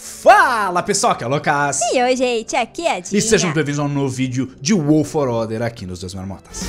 Fala pessoal, aqui é o Lucas. E oi gente, aqui é a Dinha. E sejam bem-vindos a um novo vídeo de Wolf for Order aqui nos Dois Marmotas.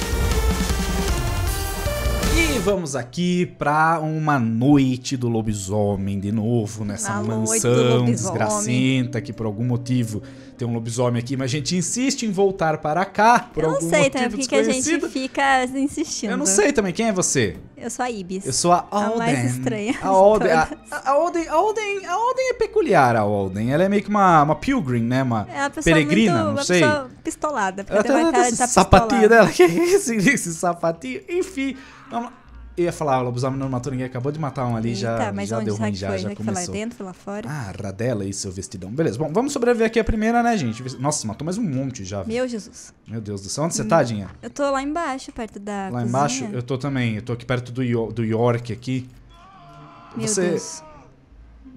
E vamos aqui pra uma noite do lobisomem de novo, nessa uma mansão desgracenta que por algum motivo tem um lobisomem aqui, mas a gente insiste em voltar para cá por algum motivo Eu não sei também que a gente fica insistindo. Eu não sei também, quem é você? Eu sou a Ibis. Eu sou a Alden. A mais estranha a Alden, a, a, Alden, a Alden, a Alden é peculiar, a Alden. Ela é meio que uma, uma pilgrim, né? Uma, é uma peregrina, muito, não uma sei. Pessoa pistolada, porque ela tem uma cara de tá sapatinho dela, que é esse, esse sapatinho? Enfim, eu ia falar, o lobisomem não matou ninguém, acabou de matar um ali, Eita, já, mas já onde deu ruim, já, já, já começou. Foi lá dentro, lá fora? Ah, radela aí seu vestidão. Beleza, bom, vamos sobreviver aqui a primeira, né, gente? Nossa, matou mais um monte já. Meu Jesus. Meu Deus do céu, onde você hum, tá, Dinha? Eu tô lá embaixo, perto da Lá cozinha. embaixo? Eu tô também, eu tô aqui perto do, do York aqui. Meu você... Deus.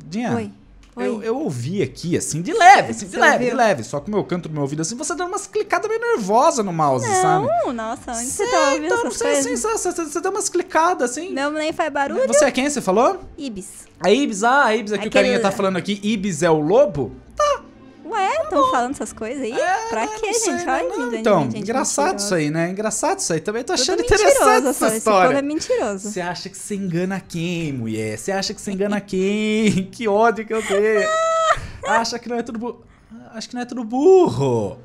Dinha, Oi. Eu, eu, ouvi aqui, assim, de leve, assim, de você leve, ouviu? de leve. Só que o meu canto do meu ouvido, assim, você dá umas clicadas meio nervosa no mouse, não, sabe? Não, nossa, onde você tá ouvindo então, essas sei, Assim, você, você, deu umas clicadas, assim. Não, nem faz barulho. Você é quem, você falou? Ibis. A Ibis, ah, a Ibis aqui, é Aquele... o carinha tá falando aqui, Ibis é o lobo? estão falando essas coisas aí? É, pra quê, gente? Sei, Olha, né? não, gente, então, gente, engraçado isso aí, né? Engraçado isso aí. Também tô achando interessante essa história. Esse povo é mentiroso. Você acha que você engana quem, mulher? Você acha que você engana quem? que ódio que eu tenho. É acha que não é tudo burro. Acho que não é tudo burro.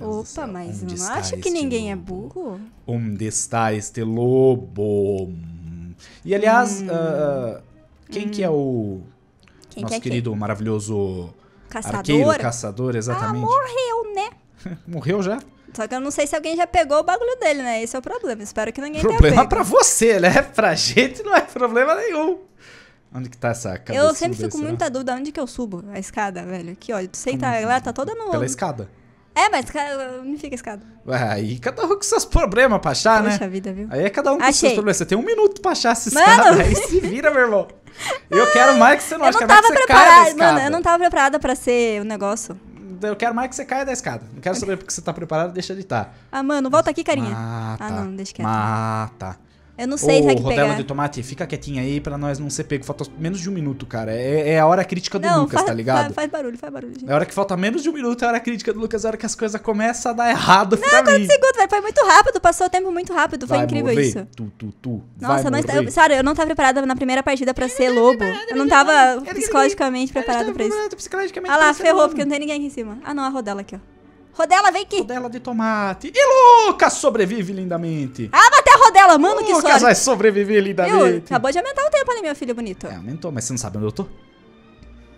Opa, céu, mas não acha que ninguém é lobo? é burro? Onde está este lobo? E aliás, hum. uh, quem hum. que é hum. o quem nosso que é querido, maravilhoso caçadora. Arqueiro, caçador, exatamente. Ah, morreu, né? morreu já? Só que eu não sei se alguém já pegou o bagulho dele, né? Esse é o problema. Espero que ninguém problema tenha Problema pra você, né? Pra gente não é problema nenhum. Onde que tá essa cabeça? Eu sempre fico com muita dúvida onde que eu subo a escada, velho. Aqui, olha, tu sei é que tá, ela tá toda no... Pela escada. É, mas não a escada. Aí cada um com seus problemas pra achar, né? Poxa né? vida, viu? Aí é cada um com Achei. seus problemas. Você tem um minuto pra achar essa escada. Mano. Aí se vira, meu irmão. Eu quero mais que você não ache. Eu não tava preparada, mano. Eu não tava preparada pra ser o um negócio. Eu quero mais que você caia da escada. Não quero saber porque você tá preparado, deixa de estar. Ah, mano, volta aqui, carinha. Ah, tá. Ah, não, deixa quieto. Ah, tá. Eu não sei se é que rodela pegar. de tomate, fica quietinha aí pra nós não ser pego. Falta menos de um minuto, cara. É, é a hora crítica do não, Lucas, faz, tá ligado? Faz, faz, barulho, faz barulho. Gente. É a hora que falta menos de um minuto, é a hora crítica do Lucas, é a hora que as coisas começam a dar errado. Não, 40 segundos, velho. Foi muito rápido, passou o tempo muito rápido. Foi vai incrível morrer. isso. Tu, tu, tu. Nossa, não, eu, sério, eu não tava preparada na primeira partida pra ser lobo. Eu não tava psicologicamente preparada pra isso. Psicologicamente ah lá, ferrou, porque não tem ninguém aqui em cima. Ah não, a rodela aqui, ó. Rodela, vem aqui. Rodela de tomate. E Lucas sobrevive lindamente. Ah, bateu a rodela, mano, Lucas que sorte. Lucas vai sobreviver lindamente. Viu? Acabou de aumentar o tempo ali, meu filho bonito. É, aumentou, mas você não sabe onde eu tô?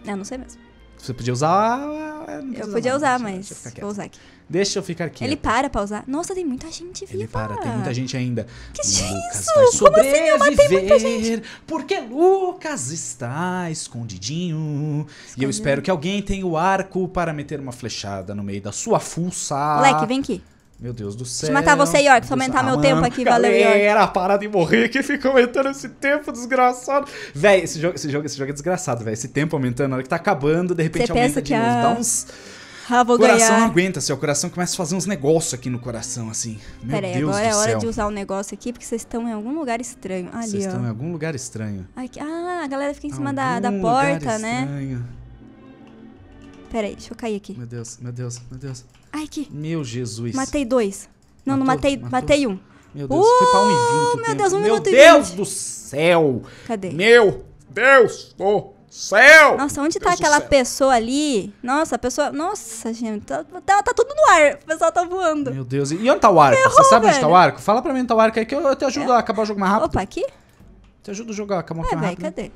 É, não sei mesmo. Você podia usar. Ah, ah, eu podia usar, mas. Deixa eu, vou usar aqui. Deixa eu ficar aqui. Ele para pra usar. Nossa, tem muita gente, Ele para, tem muita gente ainda. Que é Lucas isso? Como assim? Eu matei muita gente. Porque Lucas está escondidinho. Escondido. E eu espero que alguém tenha o arco para meter uma flechada no meio da sua fuça. moleque vem aqui. Meu Deus do céu. Deixa eu matar você, York, só aumentar ah, meu mano, tempo aqui, valeu, é, York. Era para de morrer aqui, fica aumentando esse tempo, desgraçado. Véi, esse jogo, esse jogo, esse jogo é desgraçado, velho. Esse tempo aumentando, na hora que tá acabando, de repente você aumenta de novo. A... Dá uns. Ah, vou coração ganhar. não aguenta, seu coração começa a fazer uns negócios aqui no coração, assim. Meu Peraí, Deus agora do é hora de usar o um negócio aqui, porque vocês estão em algum lugar estranho. Ali, vocês ó. estão em algum lugar estranho. Aqui. Ah, a galera fica em cima algum da, da porta, lugar né? Estranho. Peraí, deixa eu cair aqui. Meu Deus, meu Deus, meu Deus. Ai, que. Meu Jesus. Matei dois. Não, matou, não matei. Matou. Matei um. Meu Deus, uh, foi pra 1,20. Uh, meu tempo. Deus, um minuto e 20. Meu Deus do céu! Cadê? Meu Deus do céu! Nossa, onde tá Deus tá aquela pessoa ali? Nossa, a pessoa. Nossa, gente, tá, tá, tá, tudo no ar. O pessoal tá voando. Meu Deus, e onde tá o arco? Errou, Você sabe velho. onde tá o arco? Fala pra mim onde tá o arco aí que eu, eu te ajudo é. a acabar o jogo mais rápido. Opa, aqui? Te ajudo a jogar, acabar o jogo mais rápido. Cadê?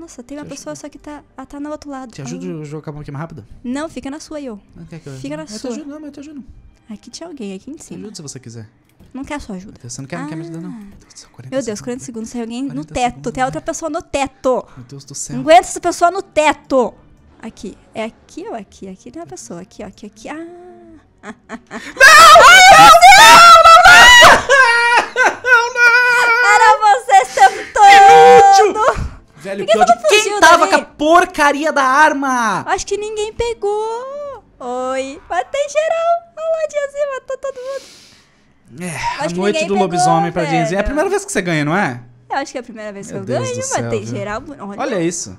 Nossa, tem uma pessoa ajuda. só que tá, ela ah, tá no outro lado. Te ajuda hum. a o jogo acabar aqui mais rápido? Não, fica na sua, eu. Não ah, quer que eu Fica na eu sua. Te ajudo, não, mas eu te ajudo. Aqui tinha alguém, aqui em cima. Me ajuda se você quiser. Não quer a sua ajuda. Você não quer, ah. não quer me ajudar, não. Ah. Meu Deus, 40 Meu Deus 40 segundos. Tem alguém no teto. Segundos. Tem outra pessoa no teto. Meu Deus do céu. Não aguenta essa pessoa no teto. Aqui. É aqui ou aqui? Aqui tem uma pessoa. Aqui, ó. Aqui, aqui. Ah. Não! não, não, não, não, não! Era você, é seu Inútil! Velho, pior de quem tava dali? com a porcaria da arma? Acho que ninguém pegou. Oi. Matei geral. Olha lá, Diazinha, matou todo mundo. É, acho a noite do pegou, lobisomem pra Diazinha. É a primeira vez que você ganha, não é? Eu acho que é a primeira vez Meu que eu Deus ganho. matei geral. Olha. Olha isso.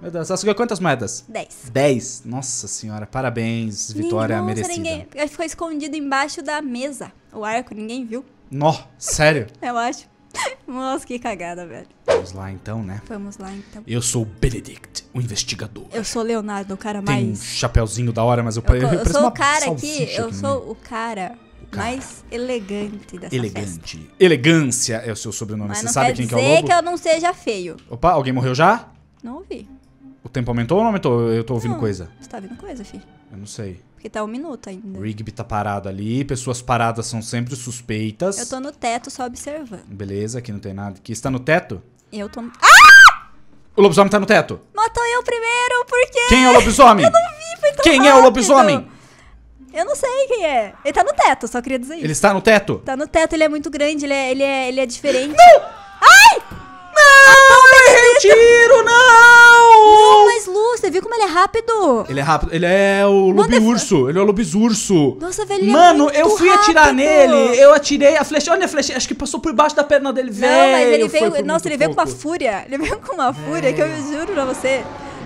Meu Deus, você ganhou quantas moedas? 10. 10? Nossa senhora, parabéns, vitória Nossa, merecida. Ninguém... Ficou escondido embaixo da mesa, o arco, ninguém viu. Nó, sério? eu acho. Nossa, que cagada, velho. Vamos lá então, né? Vamos lá então. Eu sou o Benedict, o investigador. Eu sou o Leonardo, o cara mais. Tem um chapéuzinho da hora, mas eu, eu, eu, eu sou o cara aqui, eu sou né? o cara Cara. mais elegante dessa Elegante. Festa. Elegância é o seu sobrenome. Mas Você sabe quem que é o lobo? que eu não seja feio. Opa, alguém morreu já? Não ouvi. O tempo aumentou ou não aumentou? Eu tô ouvindo não, coisa. Você tá ouvindo coisa, filho? Eu não sei. Porque tá um minuto ainda. Rigby tá parado ali, pessoas paradas são sempre suspeitas. Eu tô no teto só observando. Beleza, aqui não tem nada. Aqui está no teto? Eu tô. Ah! O lobisomem tá no teto. Matou eu primeiro, por quê? Quem é o lobisomem? Eu não vi, foi tão Quem rápido. é o lobisomem? Eu não sei quem é. Ele tá no teto, só queria dizer isso. Ele está no teto? Tá no teto, ele é muito grande, ele é, ele é, ele é diferente. Não! Ai! Não! Ah, não, tiro, não! você viu como ele é rápido? Ele é rápido. Ele é o lobiurso. Ele é o lobisurso. Nossa, velho, é Mano, é eu fui rápido. atirar nele. Eu atirei a flecha. Olha a flecha. Acho que passou por baixo da perna dele. Não, velho, mas ele veio... Nossa, ele veio pouco. com uma fúria. Ele veio com uma fúria que eu juro pra você.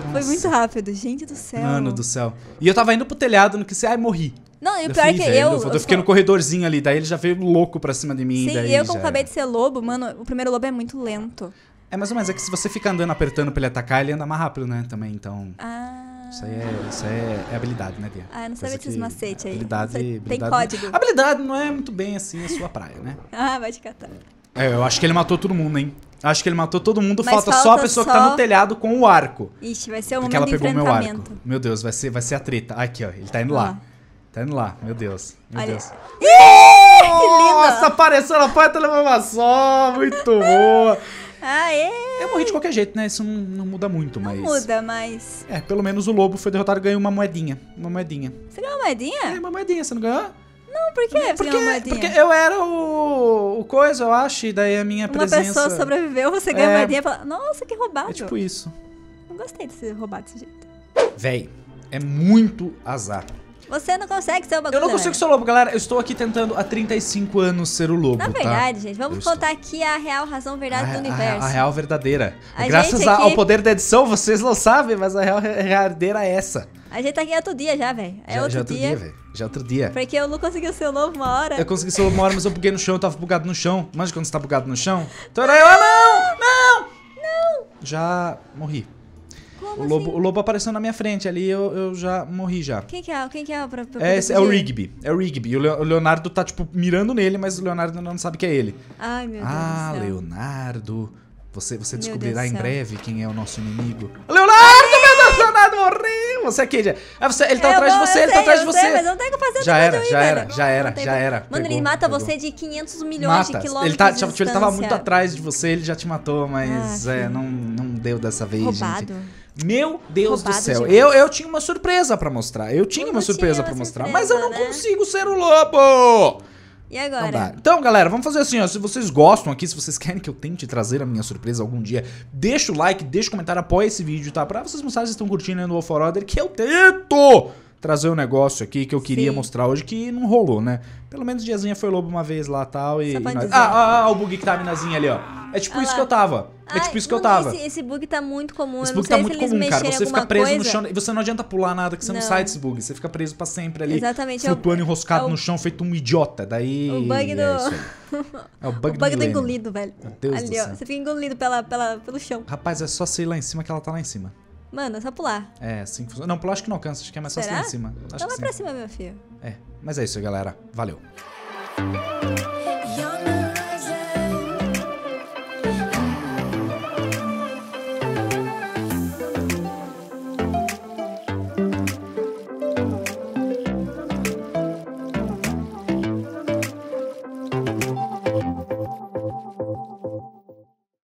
Nossa. Foi muito rápido. Gente do céu. Mano do céu. E eu tava indo pro telhado no que você... Ai, morri. Não, e o pior é que velho, eu. Eu, fiquei no corredorzinho ali, daí ele já veio louco pra cima de mim. Sim, e eu, como acabei de ser lobo, mano, o primeiro lobo é muito lento. É mais ou menos, é que se você fica andando apertando pra ele atacar, ele anda mais rápido, né? Também, então. Ah. Isso aí é, isso é, é habilidade, né, Bia? Ah, eu não sabia desses macetes aí. Habilidade, habilidade. Tem é- código. Habilidade não é muito bem assim a sua praia, né? ah, vai te catar. É, eu acho que ele matou todo mundo, hein? Acho que ele matou todo mundo, falta, falta, só a pessoa só... que tá no telhado com o arco. Ixi, vai ser o Porque ela pegou meu arco. Meu Deus, vai ser, vai ser a treta. Aqui, ó, ele tá indo ah. lá. Tá indo lá, meu Deus. Meu Olha. Deus. Ih, Nossa, apareceu na porta, levou uma só, muito boa é? Eu morri de qualquer jeito, né? Isso não, não muda muito, não mas. Não muda, mas. É, pelo menos o lobo foi derrotado e ganhou uma moedinha. Uma moedinha. Você ganhou uma moedinha? É, uma moedinha. Você não ganhou? Não, por quê? Porque, porque eu era o, o coisa, eu acho, e daí a minha Uma presença... Uma pessoa sobreviveu, você ganha é... moedinha e fala, nossa, que roubado. É tipo isso. Não gostei de ser roubado desse jeito. Véi, é muito azar. Você não consegue ser o bagulho. Eu não consigo ser o lobo, galera. Eu estou aqui tentando há 35 anos ser o lobo. Na tá? verdade, tá? gente, vamos eu contar estou... aqui a real razão verdade a, do universo. A, a real verdadeira. A Graças aqui... ao poder da edição, vocês não sabem, mas a real verdadeira é essa. A gente tá aqui outro dia já, velho. É já, outro, já outro dia. dia velho. Já outro dia. Porque eu não consegui ser lobo uma hora. Eu consegui ser lobo uma hora, mas eu buguei no chão, eu tava bugado no chão. Mas quando você tá bugado no chão. Então era eu, ah, não! Não! Não! Já morri. Como o lobo, assim? o lobo apareceu na minha frente ali, eu, eu já morri já. Quem que é? Quem que é? Pra, pra é, é o Rigby. É o Rigby. O Leonardo tá, tipo, mirando nele, mas o Leonardo não sabe que é ele. Ai, meu Deus Ah, do céu. Leonardo. Você, você descobrirá em breve quem é o nosso inimigo. Leonardo, meu Deus, Leonardo, morri! Você aqui, É ah, você, ele tá eu atrás vou, de você, ele tá atrás de você. Sei, mas não tem que fazer já era, já era, já era, já era. Mano, pegou, ele mata pegou. você de 500 milhões mata. de quilômetros. Ele, tá, de tipo, ele tava muito atrás de você, ele já te matou, mas ah, é, não, não deu dessa vez, Roubado. gente. Meu Deus Roubado do céu. De eu, eu tinha uma surpresa para mostrar. Eu tinha eu uma surpresa para mostrar, mas eu não né? consigo ser o lobo. E agora? Então, então, galera, vamos fazer assim, ó. Se vocês gostam aqui, se vocês querem que eu tente trazer a minha surpresa algum dia, deixa o like, deixa o comentário, apoia esse vídeo, tá? Pra vocês mostrarem se estão curtindo o For Order, que eu tento trazer um negócio aqui que eu queria Sim. mostrar hoje que não rolou, né? Pelo menos Diazinha foi lobo uma vez lá tal, e tal. Nós... Ah, ah, ah, o bug que tá minazinha ali, ó. É tipo ah, isso que eu tava. É tipo Ai, isso que eu tava. Esse, esse, bug tá muito comum. Esse bug tá muito comum, cara. Você fica preso coisa. no chão. E você não adianta pular nada, que você não. não, sai desse bug. Você fica preso pra sempre ali. Exatamente. Flutuando, é o, enroscado é o, no chão, feito um idiota. Daí. O bug é do. É, o bug, o bug do, tá do, engolido, velho. Meu Deus ali, do céu. Ó, você fica engolido pela, pela, pelo chão. Rapaz, é só ser lá em cima que ela tá lá em cima. Mano, é só pular. É, assim que funciona. Não, pular acho que não alcança, acho que é mais fácil lá em cima. Acho então vai pra cima, meu filho. É, mas é isso, galera. Valeu.